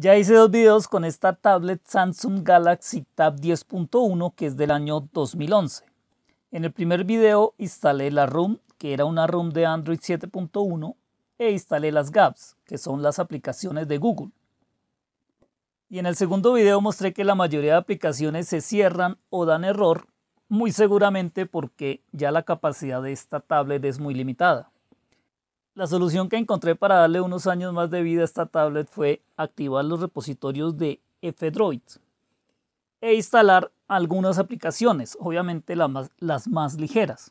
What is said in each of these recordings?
Ya hice dos videos con esta tablet Samsung Galaxy Tab 10.1 que es del año 2011. En el primer video instalé la ROM, que era una ROM de Android 7.1, e instalé las Gaps, que son las aplicaciones de Google. Y en el segundo video mostré que la mayoría de aplicaciones se cierran o dan error, muy seguramente porque ya la capacidad de esta tablet es muy limitada. La solución que encontré para darle unos años más de vida a esta tablet fue activar los repositorios de F-Droid e instalar algunas aplicaciones, obviamente las más, ligeras.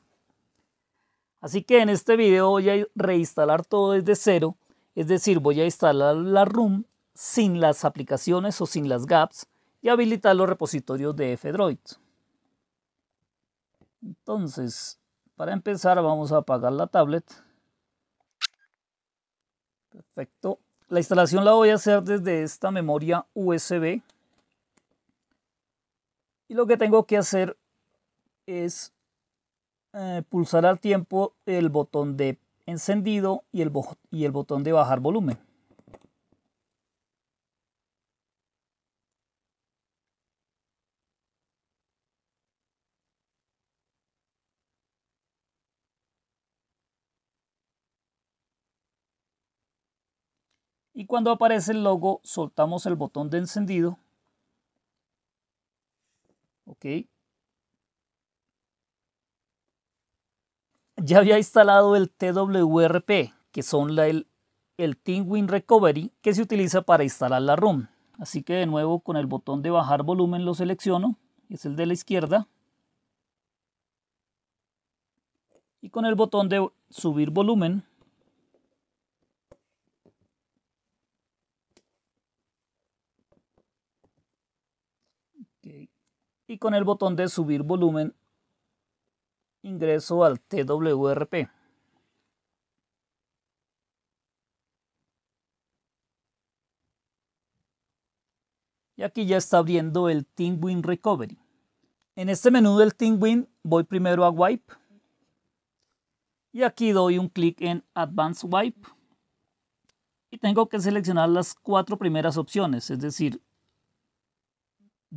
Así que en este video voy a reinstalar todo desde cero, es decir, voy a instalar la ROM sin las aplicaciones o sin las gaps y habilitar los repositorios de F-Droid. Entonces, para empezar vamos a apagar la tablet. Perfecto. La instalación la voy a hacer desde esta memoria USB. Y lo que tengo que hacer es eh, pulsar al tiempo el botón de encendido y el botón de bajar volumen. y cuando aparece el logo soltamos el botón de encendido. Ok. Ya había instalado el TWRP, que son el, el TeamWin Recovery, que se utiliza para instalar la ROM. Así que de nuevo con el botón de bajar volumen lo selecciono, es el de la izquierda. Y con el botón de subir volumen y con el botón de subir volumen ingreso al TWRP. Y aquí ya está abriendo el TeamWin Recovery. En este menú del TeamWin voy primero a Wipe. Y aquí doy un clic en Advanced Wipe. Y tengo que seleccionar las cuatro primeras opciones, es decir,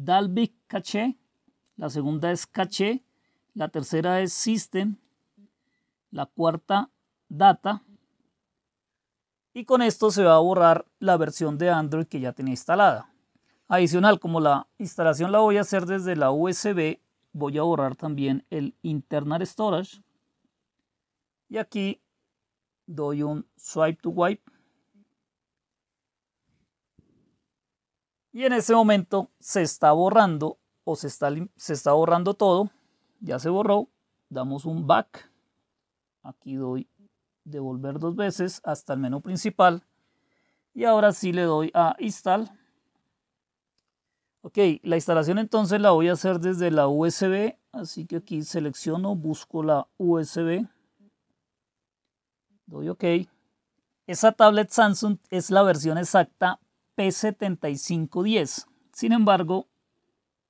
Dalvik caché, la segunda es caché, la tercera es System, la cuarta Data. Y con esto se va a borrar la versión de Android que ya tenía instalada. Adicional, como la instalación la voy a hacer desde la USB, voy a borrar también el internal storage. Y aquí doy un swipe to wipe Y en ese momento se está borrando o se está, se está borrando todo. Ya se borró. Damos un back. Aquí doy devolver dos veces hasta el menú principal. Y ahora sí le doy a install. Ok, la instalación entonces la voy a hacer desde la USB, así que aquí selecciono, busco la USB, doy OK. Esa tablet Samsung es la versión exacta P7510. Sin embargo,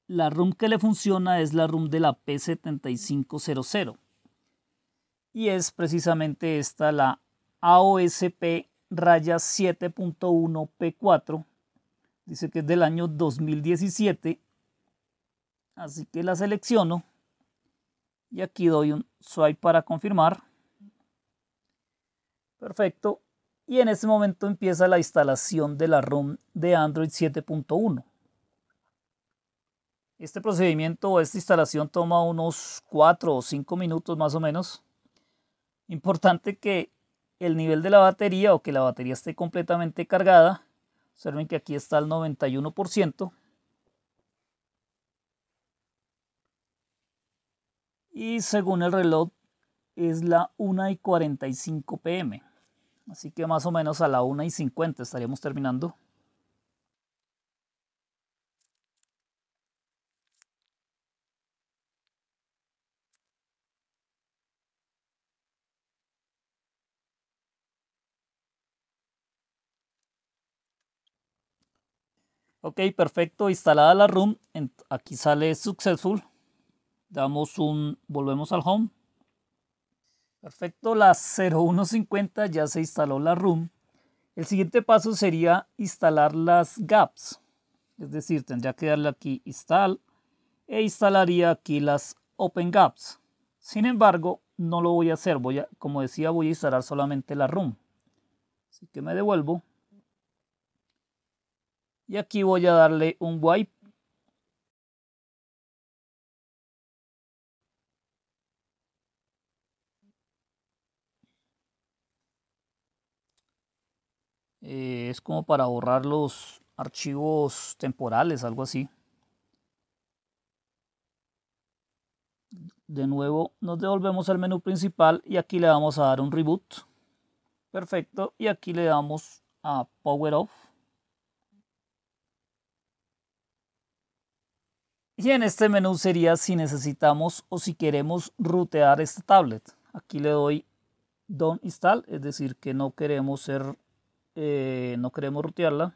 la RUM que le funciona es la RUM de la P7500. Y es precisamente esta la AOSP raya 7.1 P4. Dice que es del año 2017. Así que la selecciono. Y aquí doy un swipe para confirmar. Perfecto y en este momento empieza la instalación de la ROM de Android 7.1. Este procedimiento o esta instalación toma unos 4 o 5 minutos más o menos. Importante que el nivel de la batería o que la batería esté completamente cargada. Observen que aquí está el 91%. Y según el reloj es la 1 y 45 pm. Así que más o menos a la 1 y 50 estaríamos terminando. Ok, perfecto. Instalada la room, aquí sale successful. Damos un, volvemos al home. Perfecto, la 0150 ya se instaló la room. El siguiente paso sería instalar las gaps. Es decir, tendría que darle aquí install e instalaría aquí las open gaps. Sin embargo, no lo voy a hacer. Voy a, como decía, voy a instalar solamente la room. Así que me devuelvo. Y aquí voy a darle un wipe Eh, es como para borrar los archivos temporales, algo así. De nuevo nos devolvemos al menú principal y aquí le vamos a dar un reboot. Perfecto, y aquí le damos a Power Off. Y en este menú sería si necesitamos o si queremos rutear esta tablet. Aquí le doy Don't Install, es decir que no queremos ser eh, no queremos rutearla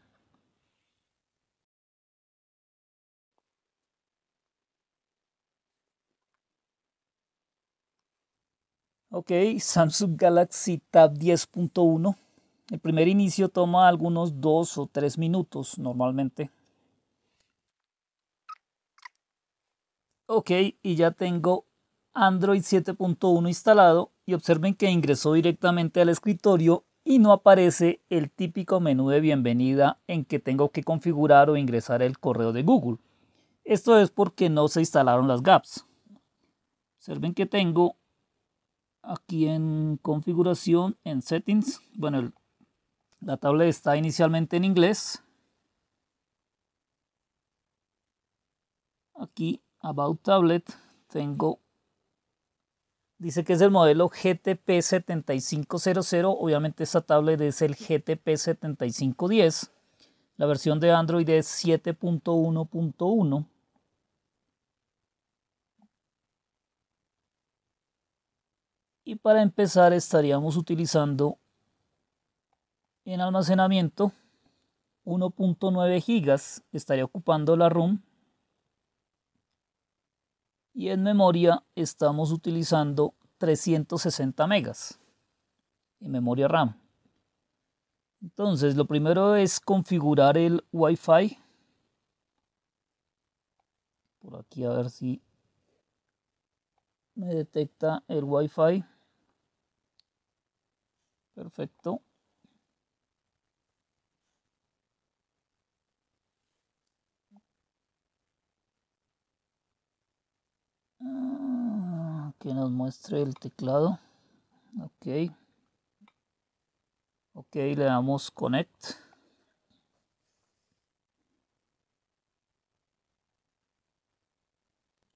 Ok, Samsung Galaxy Tab 10.1. El primer inicio toma algunos dos o tres minutos normalmente. Ok, y ya tengo Android 7.1 instalado y observen que ingresó directamente al escritorio y no aparece el típico menú de bienvenida en que tengo que configurar o ingresar el correo de Google. Esto es porque no se instalaron las gaps. Observen que tengo aquí en configuración, en settings, bueno, la tablet está inicialmente en inglés. Aquí, about tablet, tengo Dice que es el modelo GTP7500, obviamente esta tablet es el GTP7510. La versión de Android es 7.1.1. Y para empezar estaríamos utilizando en almacenamiento 1.9 GB, estaría ocupando la ROM y en memoria estamos utilizando 360 megas en memoria RAM. Entonces, lo primero es configurar el Wi-Fi. Por aquí a ver si me detecta el Wi-Fi. Perfecto. Ah, que nos muestre el teclado ok ok le damos connect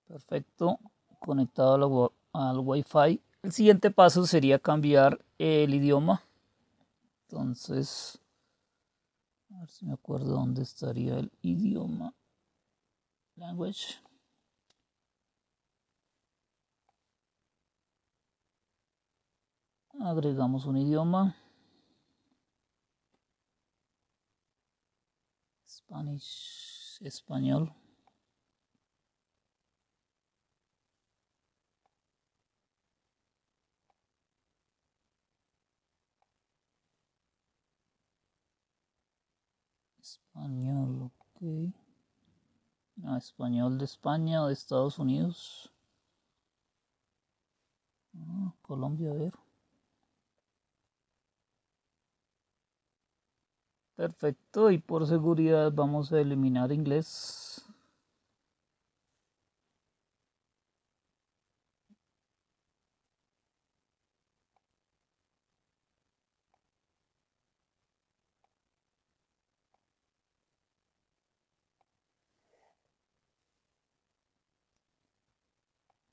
perfecto conectado al, wifi el siguiente paso sería cambiar el idioma entonces a ver si me acuerdo dónde estaría el idioma language agregamos un idioma Spanish, español español okay ah, español de España o de Estados Unidos ah, Colombia a ver Perfecto, y por seguridad vamos a eliminar inglés.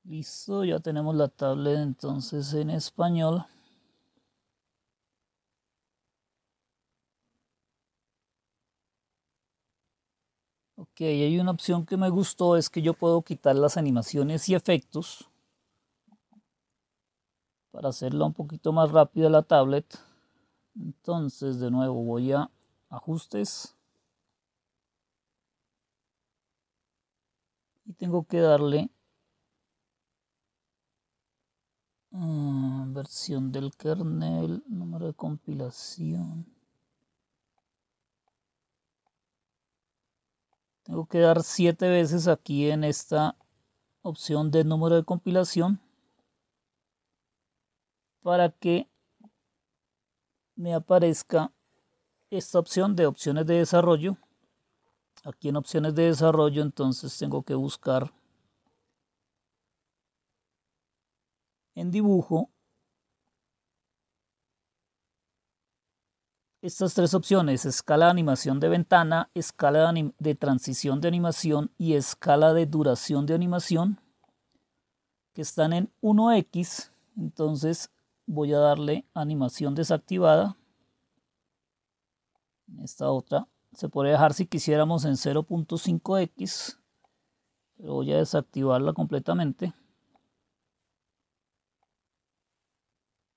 Listo, ya tenemos la tablet entonces en español. que ahí hay una opción que me gustó, es que yo puedo quitar las animaciones y efectos para hacerlo un poquito más rápida la tablet. Entonces de nuevo voy a ajustes. Y tengo que darle ah, versión del kernel, número de compilación. Tengo que dar siete veces aquí en esta opción de número de compilación para que me aparezca esta opción de opciones de desarrollo. Aquí en opciones de desarrollo entonces tengo que buscar en dibujo Estas tres opciones, escala de animación de ventana, escala de, transición de animación y escala de duración de animación, que están en 1x, entonces voy a darle animación desactivada. Esta otra se podría dejar si quisiéramos en 0.5x, pero voy a desactivarla completamente.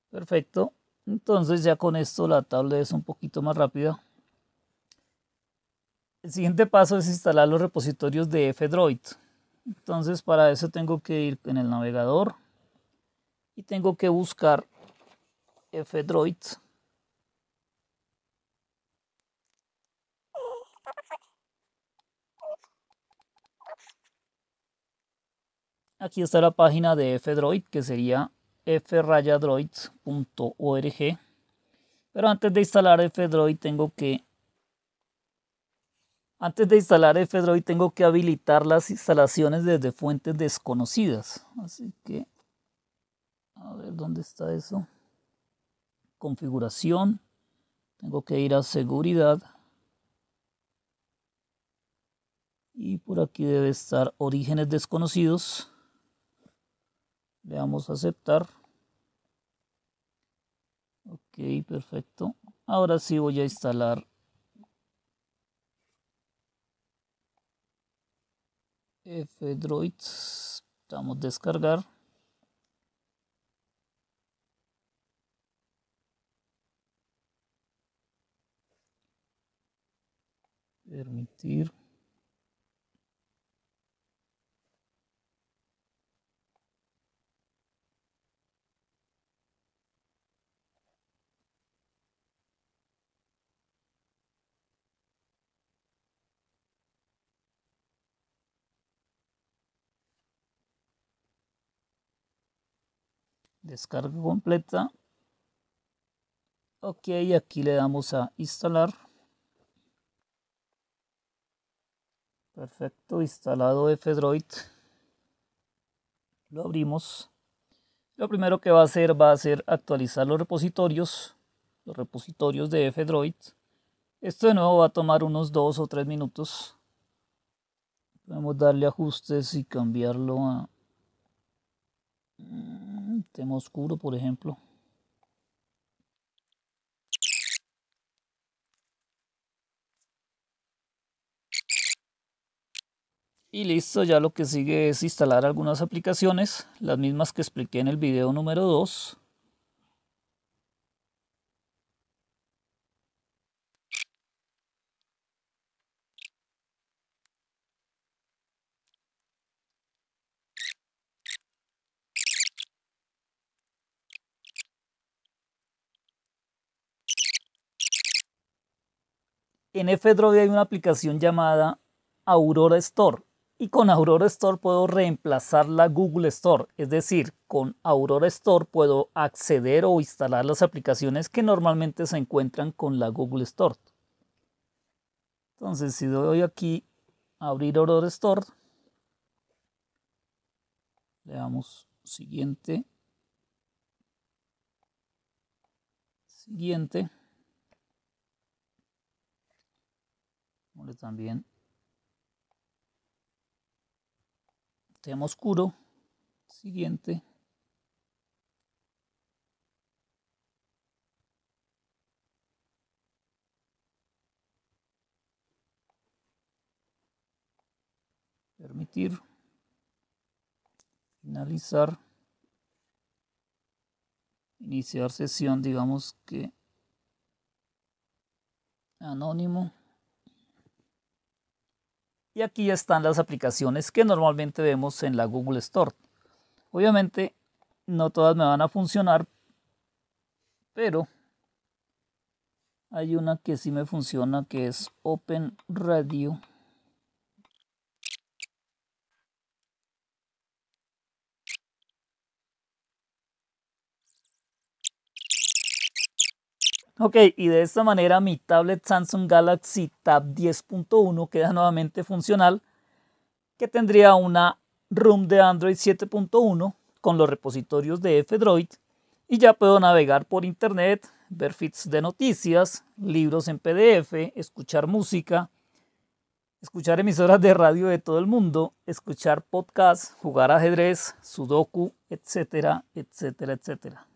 Perfecto, entonces ya con esto la tabla es un poquito más rápida. El siguiente paso es instalar los repositorios de F-Droid. Entonces para eso tengo que ir en el navegador y tengo que buscar F-Droid. Aquí está la página de F-Droid que sería fradroids.org. Pero antes de instalar fdroid tengo que antes de instalar fdroid tengo que habilitar las instalaciones desde fuentes desconocidas. Así que a ver dónde está eso. Configuración. Tengo que ir a seguridad. Y por aquí debe estar orígenes desconocidos le damos a aceptar ok perfecto ahora sí voy a instalar fdroid damos descargar permitir descarga completa ok aquí le damos a instalar perfecto instalado fdroid lo abrimos lo primero que va a hacer va a ser actualizar los repositorios los repositorios de fdroid esto de nuevo va a tomar unos 2 o 3 minutos podemos darle ajustes y cambiarlo a tema oscuro, por ejemplo. Y listo, ya lo que sigue es instalar algunas aplicaciones, las mismas que expliqué en el video número 2. En f hay una aplicación llamada Aurora Store y con Aurora Store puedo reemplazar la Google Store, es decir, con Aurora Store puedo acceder o instalar las aplicaciones que normalmente se encuentran con la Google Store. Entonces, si doy aquí abrir Aurora Store, le damos siguiente, siguiente. Ponle también tema oscuro. Siguiente. Permitir. Finalizar. Iniciar sesión, digamos que anónimo y aquí están las aplicaciones que normalmente vemos en la Google Store. Obviamente no todas me van a funcionar, pero hay una que sí me funciona que es Open Radio. Ok, y de esta manera mi tablet Samsung Galaxy Tab 10.1 queda nuevamente funcional, que tendría una ROM de Android 7.1 con los repositorios de F-Droid y ya puedo navegar por internet, ver feeds de noticias, libros en PDF, escuchar música, escuchar emisoras de radio de todo el mundo, escuchar podcasts, jugar ajedrez, sudoku, etcétera, etcétera, etcétera.